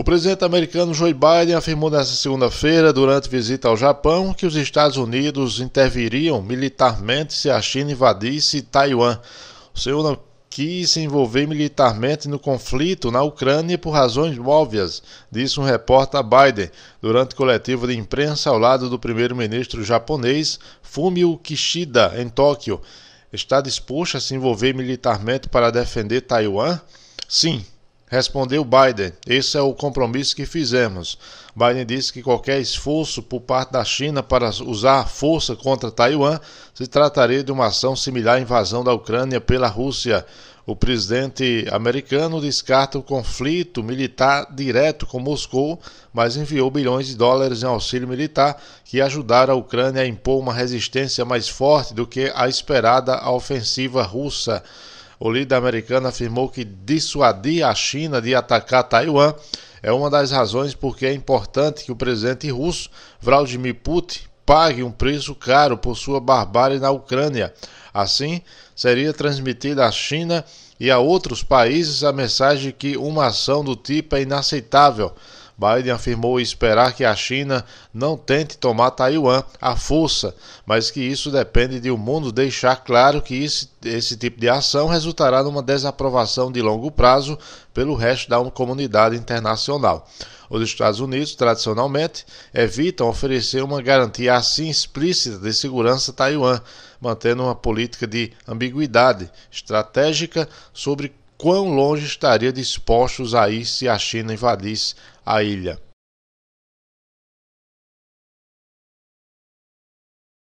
O presidente americano Joe Biden afirmou nesta segunda-feira, durante visita ao Japão, que os Estados Unidos interviriam militarmente se a China invadisse Taiwan. O senhor não quis se envolver militarmente no conflito na Ucrânia por razões óbvias, disse um repórter a Biden durante coletivo de imprensa ao lado do primeiro-ministro japonês Fumio Kishida, em Tóquio. Está disposto a se envolver militarmente para defender Taiwan? Sim, Respondeu Biden: Esse é o compromisso que fizemos. Biden disse que qualquer esforço por parte da China para usar força contra Taiwan se trataria de uma ação similar à invasão da Ucrânia pela Rússia. O presidente americano descarta o conflito militar direto com Moscou, mas enviou bilhões de dólares em auxílio militar que ajudaram a Ucrânia a impor uma resistência mais forte do que a esperada à ofensiva russa. O líder americano afirmou que dissuadir a China de atacar Taiwan é uma das razões porque é importante que o presidente russo Vladimir Putin pague um preço caro por sua barbárie na Ucrânia. Assim, seria transmitida à China e a outros países a mensagem que uma ação do tipo é inaceitável Biden afirmou esperar que a China não tente tomar Taiwan à força, mas que isso depende de o um mundo deixar claro que esse, esse tipo de ação resultará numa desaprovação de longo prazo pelo resto da comunidade internacional. Os Estados Unidos, tradicionalmente, evitam oferecer uma garantia assim explícita de segurança a Taiwan, mantendo uma política de ambiguidade estratégica sobre quão longe estaria dispostos a ir se a China invadisse a ilha.